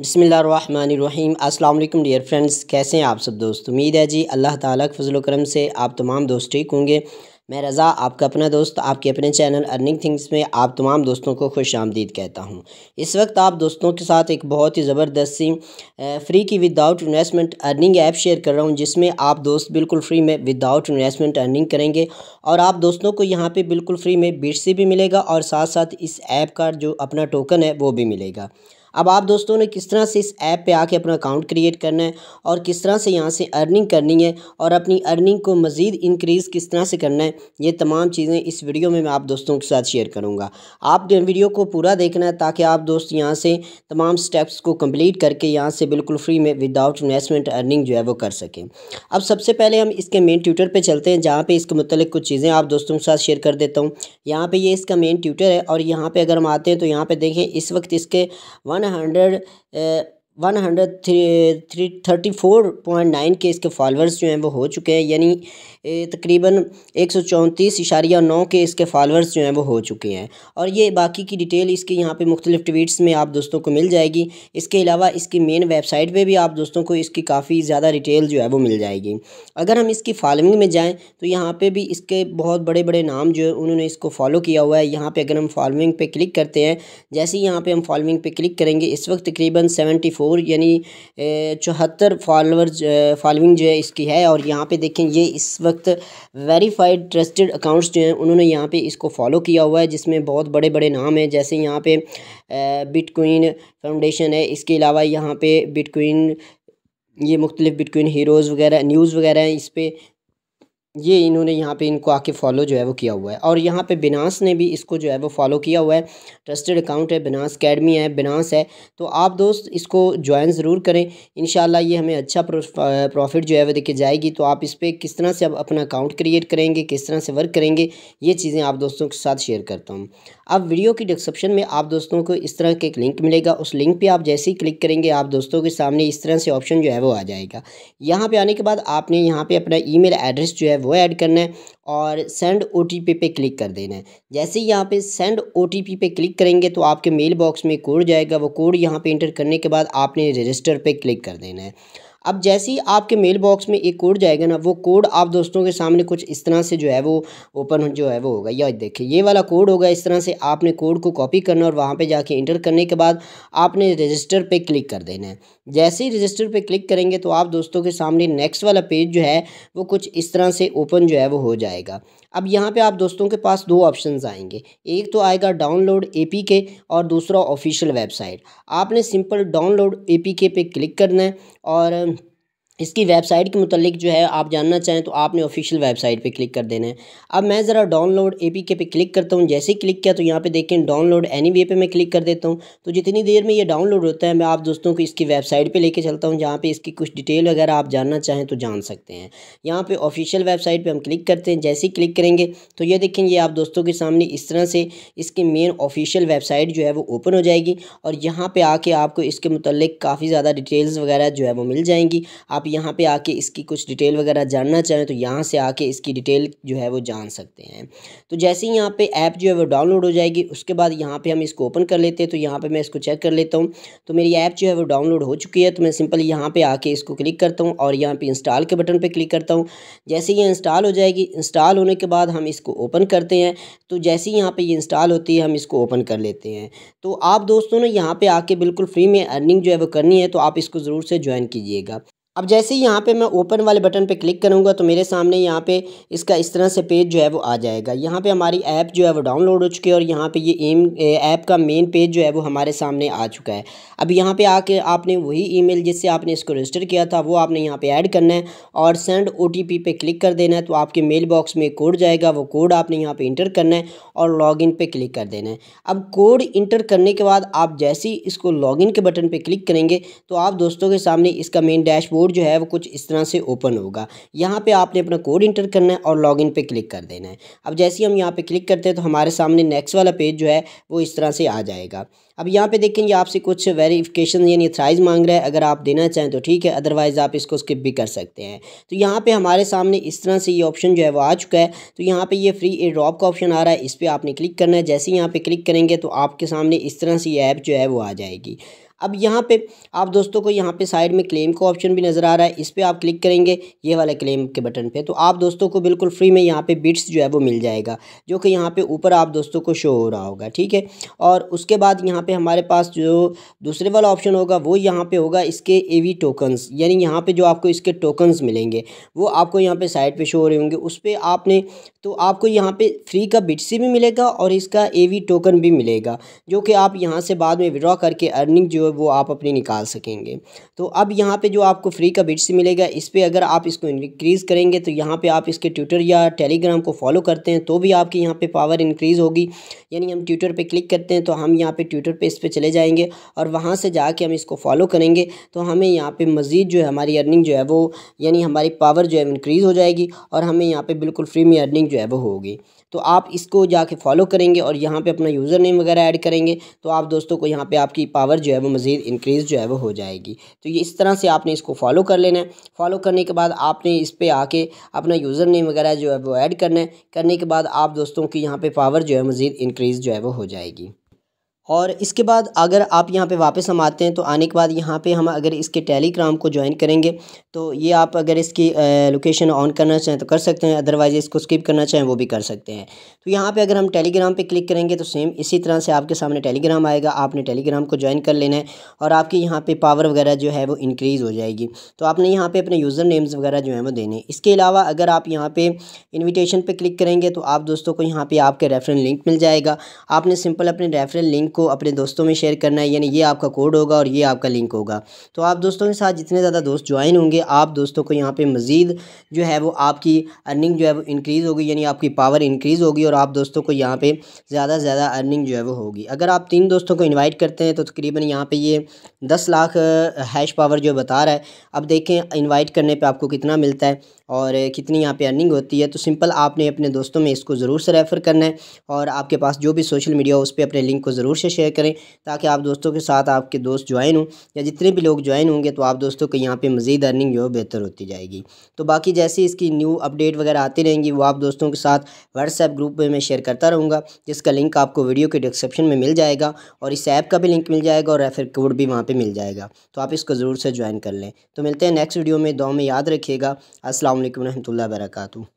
बसमीम अल्लाम dear friends कैसे हैं आप सब दोस्त उम्मीद है जी अल्लाह ताला के फजल करम से आप तमाम दोस्त ठीक होंगे मैं रज़ा आपका अपना दोस्त आपके अपने चैनल अर्निंग थिंग्स में आप तमाम दोस्तों को खुश आमदीद कहता हूं इस वक्त आप दोस्तों के साथ एक बहुत ही ज़बरदस्त सी फ्री की without investment earning app share कर रहा हूं जिसमें आप दोस्त बिल्कुल फ्री में विदाउट इन्वेस्टमेंट अर्निंग करेंगे और आप दोस्तों को यहाँ पर बिल्कुल फ्री में सी भी मिलेगा और साथ साथ इस ऐप का जो अपना टोकन है वो भी मिलेगा अब आप दोस्तों ने किस तरह से इस ऐप पे आके अपना अकाउंट क्रिएट करना है और किस तरह से यहाँ से अर्निंग करनी है और अपनी अर्निंग को मज़ीद इंक्रीज़ किस तरह से करना है ये तमाम चीज़ें इस वीडियो में मैं आप दोस्तों के साथ शेयर करूँगा आप वीडियो को पूरा देखना है ताकि आप दोस्त यहाँ से तमाम स्टेप्स को कम्प्लीट करके यहाँ से बिल्कुल फ्री में विदाउट इन्वेस्टमेंट अर्निंग जो है वो कर सकें अब सबसे पहले हम इसके मेन ट्यूटर पर चलते हैं जहाँ पर इसके मतलब कुछ चीज़ें आप दोस्तों के साथ शेयर कर देता हूँ यहाँ पर ये इसका मेन ट्यूटर है और यहाँ पर अगर हम आते हैं तो यहाँ पर देखें इस वक्त इसके one 100 uh, one hundred three thirty four point nine के इसके फॉलोअर्स जो हैं वो हो चुके हैं यानी तकरीबन एक सौ चौंतीस इशारिया नौ के इसके फॉलोअर्स जो हैं वो हो चुके हैं और ये बाकी की डिटेल इसके यहाँ पे मुख्तलिफ ट्वीट्स में आप दोस्तों को मिल जाएगी इसके अलावा इसकी मेन वेबसाइट पे भी आप दोस्तों को इसकी काफ़ी ज़्यादा डिटेल जो है वो मिल जाएगी अगर हम इसकी फॉलोइंग में जाएँ तो यहाँ पर भी इसके बहुत बड़े बड़े नाम जो है उन्होंने इसको फॉलो किया हुआ है यहाँ पर अगर हम फॉलोइंग पर क्लिक करते हैं जैसे ही यहाँ पर हम फॉलोइंग पर क्लिक करेंगे इस वक्त तकरीबन सेवेंटी फोर फोर यानी चौहत्तर फॉलोअर्स फॉलोइंग जो है इसकी है और यहाँ पे देखें ये इस वक्त वेरीफाइड ट्रस्टेड अकाउंट्स जो हैं उन्होंने यहाँ पे इसको फॉलो किया हुआ है जिसमें बहुत बड़े बड़े नाम हैं जैसे यहाँ पे बिटकॉइन फाउंडेशन है इसके अलावा यहाँ पे बिटकॉइन ये मुख्तलिफ बिटकॉइन हीरोज़ वगैरह न्यूज़ वगैरह हैं इस पर ये इन्होंने यहाँ पे इनको आके फॉलो जो है वो किया हुआ है और यहाँ पे बिनास ने भी इसको जो है वो फॉलो किया हुआ है ट्रस्टेड अकाउंट है बिनास अकेडमी है बिनास है तो आप दोस्त इसको ज्वाइन ज़रूर करें इन ये हमें अच्छा प्रॉफिट जो है वो देखे जाएगी तो आप इस पर किस तरह से अब अपना अकाउंट क्रिएट करेंगे किस तरह से वर्क करेंगे ये चीज़ें आप दोस्तों के साथ शेयर करता हूँ अब वीडियो की डिस्क्रिप्शन में आप दोस्तों को इस तरह का एक लिंक मिलेगा उस लिंक पर आप जैसे ही क्लिक करेंगे आप दोस्तों के सामने इस तरह से ऑप्शन जो है वो आ जाएगा यहाँ पर आने के बाद आपने यहाँ पर अपना ई एड्रेस जो है वो ऐड करना है और सेंड ओ टी पी पे क्लिक कर देना है जैसे ही यहाँ पे सेंड ओ टी पी पे क्लिक करेंगे तो आपके मेल बॉक्स में कोड जाएगा वो कोड यहाँ पे इंटर करने के बाद आपने रजिस्टर पे क्लिक कर देना है अब जैसे ही आपके मेल बॉक्स में एक कोड जाएगा ना वो कोड आप दोस्तों के सामने कुछ इस तरह से जो है वो ओपन जो है वो होगा या देखिए ये वाला कोड होगा इस तरह से आपने कोड को कॉपी करना और वहाँ पर जाके इंटर करने के बाद आपने रजिस्टर पर क्लिक कर देना है जैसे ही रजिस्टर पर क्लिक करेंगे तो आप दोस्तों के सामने नेक्स्ट वाला पेज जो है वो कुछ इस तरह से ओपन जो है वो हो जाएगा अब यहाँ पे आप दोस्तों के पास दो ऑप्शंस आएंगे एक तो आएगा डाउनलोड एपीके और दूसरा ऑफिशियल वेबसाइट आपने सिंपल डाउनलोड एपीके पे क्लिक करना है और इसकी वेबसाइट के मतलब जो है आप जानना चाहें तो आपने ऑफिशियल वेबसाइट पे क्लिक कर देना है अब मैं ज़रा डाउनलोड ए पी के पे क्लिक करता हूँ जैसे ही क्लिक किया तो यहाँ पे देखें डाउनलोड एनी वे पे मैं क्लिक कर देता हूँ तो जितनी देर में ये डाउनलोड होता है मैं आप दोस्तों को इसकी वेबसाइट पर लेके चलता हूँ जहाँ पर इसकी कुछ डिटेल वगैरह आप जानना चाहें तो जान सकते हैं यहाँ पर ऑफिशियल वेबसाइट पर हम क्लिक करते हैं जैसे ही क्लिक करेंगे तो ये देखें ये आप दोस्तों के सामने इस तरह से इसकी मेन ऑफिशियल वेबसाइट जो है वो ओपन हो जाएगी और यहाँ पर आके आपको इसके मतलब काफ़ी ज़्यादा डिटेल्स वगैरह जो है वो मिल जाएंगी आप आप यहाँ पे आके इसकी कुछ डिटेल वगैरह जानना चाहें तो यहाँ से आके इसकी डिटेल जो है वो जान सकते हैं तो जैसे ही यहाँ पे ऐप जो है वो डाउनलोड हो जाएगी उसके बाद यहाँ पे हम इसको ओपन कर लेते हैं तो यहाँ पे मैं इसको चेक कर लेता हूँ तो मेरी ऐप जो है वो डाउनलोड हो चुकी है तो मैं सिंपल यहाँ पर आके इसको क्लिक करता हूँ और यहाँ पर इंस्टॉल के बटन पर क्लिक करता हूँ जैसे ये इंस्टॉल हो जाएगी इंस्टॉल होने के बाद हम इसको ओपन करते हैं तो जैसे ही यहाँ पर ये इंस्टॉल होती है हम इसको ओपन कर लेते हैं तो आप दोस्तों ने यहाँ पर आके बिल्कुल फ्री में अर्निंग जो है वो करनी है तो आप इसको ज़रूर से ज्वाइन कीजिएगा अब जैसे ही यहाँ पे मैं ओपन वाले बटन पे क्लिक करूँगा तो मेरे सामने यहाँ पे इसका इस तरह से पेज जो है वो आ जाएगा यहाँ पे हमारी ऐप जो है वो डाउनलोड हो चुकी है और यहाँ पे ये एम ऐप का मेन पेज जो है वो हमारे सामने आ चुका है अब यहाँ पे आके आपने वही ईमेल जिससे आपने इसको रजिस्टर किया था वो आपने यहाँ पर ऐड करना है और सेंड ओ टी पे क्लिक कर देना है तो आपके मेल बॉक्स में कोड जाएगा वो कोड आपने यहाँ पर इंटर करना है और लॉग इन क्लिक कर देना है अब कोड इंटर करने के बाद आप जैसे ही इसको लॉग इन के बटन पर क्लिक करेंगे तो आप दोस्तों के सामने इसका मेन डैशबोर्ड कोड जो है वो कुछ इस तरह से ओपन होगा यहाँ पे आपने अपना कोड इंटर करना है और लॉगिन पे क्लिक कर देना है अब जैसे ही हम यहाँ पे क्लिक करते हैं तो हमारे सामने नेक्स्ट वाला पेज जो है वो इस तरह से आ जाएगा अब यहाँ पे देखेंगे आपसे कुछ वेरिफिकेशन यानी थ्राइज मांग रहा है अगर आप देना चाहें तो ठीक है अदरवाइज़ आप इसको स्किप भी कर सकते हैं तो यहाँ पे हमारे सामने इस तरह से ये ऑप्शन जो है वो आ चुका है तो यहाँ पे ये फ्री ए ड्रॉप का ऑप्शन आ रहा है इस पर आपने क्लिक करना है जैसे ही यहाँ पे क्लिक करेंगे तो आपके सामने इस तरह से ये ऐप जो है वो आ जाएगी अब यहाँ पे आप दोस्तों को यहाँ पे साइड में क्लेम का ऑप्शन भी नज़र आ रहा है इस पर आप क्लिक करेंगे ये वाला क्लेम के बटन पे तो आप दोस्तों को बिल्कुल फ्री में यहाँ पे बिट्स जो है वो मिल जाएगा जो कि यहाँ पे ऊपर आप दोस्तों को शो हो रहा होगा ठीक है और उसके बाद यहाँ पे हमारे पास जो दूसरे वाला ऑप्शन होगा वो यहाँ पर होगा इसके ए वी टोकन्स यानी यहाँ पर जो आपको इसके टोकन्स मिलेंगे वो आपको यहाँ पर साइड पर शो हो रहे होंगे उस पर आपने तो आपको यहाँ पर फ्री का बिट्स भी मिलेगा और इसका ए वी टोकन भी मिलेगा जो कि आप यहाँ से बाद में विड्रॉ करके अर्निंग जो है वो आप अपनी निकाल सकेंगे तो अब यहाँ पे जो आपको फ्री का बिट्स मिलेगा इस पर अगर आप इसको इंक्रीज़ करेंगे तो यहाँ पे आप इसके ट्विटर या टेलीग्राम को फॉलो करते हैं तो भी आपके यहाँ पे पावर इंक्रीज़ होगी यानी हम ट्विटर पे क्लिक करते हैं तो हम यहाँ पे ट्विटर पे इस पर चले जाएँगे और वहाँ से जाके हम इसको फॉलो करेंगे तो हमें यहाँ पर मज़ीद जो है हमारी अर्निंग जो है वो यानी हमारी पावर जो है इंक्रीज़ हो जाएगी और हमें यहाँ पर बिल्कुल फ्री में अर्निंग जो है वो होगी तो आप इसको जाके फॉलो करेंगे और यहाँ पर अपना यूज़र नेम वगैरह ऐड करेंगे तो आप दोस्तों को यहाँ पर आपकी पावर जो है वो मज़ीद इंक्रीज़ जो है वो हो जाएगी तो ये इस तरह से आपने इसको फॉलो कर लेना है फॉलो करने के बाद आपने इस पर आके अपना यूज़र नेम वगैरह जो है वो ऐड करना है करने के बाद आप दोस्तों की यहाँ पर पावर जो है मज़ीद इंक्रीज़ जो है वो हो जाएगी और इसके बाद अगर आप यहाँ पे वापस हम आते हैं तो आने के बाद यहाँ पे हम अगर इसके टेलीग्राम को ज्वाइन करेंगे तो ये आप अगर इसकी लोकेशन ऑन करना चाहें तो कर सकते हैं अदरवाइज़ इसको स्किप करना चाहें वो भी कर सकते हैं तो यहाँ पे अगर हम टेलीग्राम पे क्लिक करेंगे तो सेम इसी तरह से आपके सामने टेलीग्राम आएगा आपने टेलीग्राम को ज्वाइन कर लेना है और आपकी यहाँ पर पावर वगैरह जो है वो इंक्रीज़ हो जाएगी तो आपने यहाँ पर अपने यूज़र नेम्स वगैरह जो है वो देने इसके अलावा अगर आप यहाँ पर इन्विटेशन पर क्लिक करेंगे तो आप दोस्तों को यहाँ पर आपके रेफरल लिंक मिल जाएगा आपने सिंपल अपने रेफरल लिंक को अपने दोस्तों में शेयर करना है यानी ये आपका कोड होगा और ये आपका लिंक होगा तो आप दोस्तों के साथ जितने ज़्यादा दोस्त ज्वाइन होंगे आप दोस्तों को यहाँ पर मज़ीद जो है वो आपकी अर्निंग जो है वो इंक्रीज़ होगी यानी आपकी पावर इंक्रीज़ होगी और आप दोस्तों को यहाँ पर ज़्यादा से ज़्यादा अर्निंग जो है वो होगी अगर आप तीन दोस्तों को इन्वाइट करते हैं तो तकरीबन यहाँ पर ये दस लाख हैश पावर जो बता रहा है अब देखें इन्वाइट करने पर आपको कितना मिलता है और कितनी यहाँ पे अर्निंग होती है तो सिंपल आपने अपने दोस्तों में इसको ज़रूर से रेफ़र करना है और आपके पास जो भी सोशल मीडिया हो उस पर अपने लिंक को ज़रूर से शेयर करें ताकि आप दोस्तों के साथ आपके दोस्त ज्वाइन हों या जितने भी लोग ज्वाइन होंगे तो आप दोस्तों के यहाँ पर मज़ीद अर्निंग जो बेहतर होती जाएगी तो बाकी जैसे इसकी न्यू अपडेट वगैरह आती रहेंगी वो आप दोस्तों के साथ व्हाट्सएप ग्रुप में मैं शेयर करता रहूँगा जिसका लिंक आपको वीडियो के डिस्क्रिप्शन में मिल जाएगा और इस ऐप का भी लिंक मिल जाएगा और रेफर कोड भी वहाँ पर मिल जाएगा तो आप इसको ज़रूर से ज्वाइन कर लें तो मिलते हैं नेक्स्ट वीडियो में दो में याद रखिएगा असल वरहमल वर्का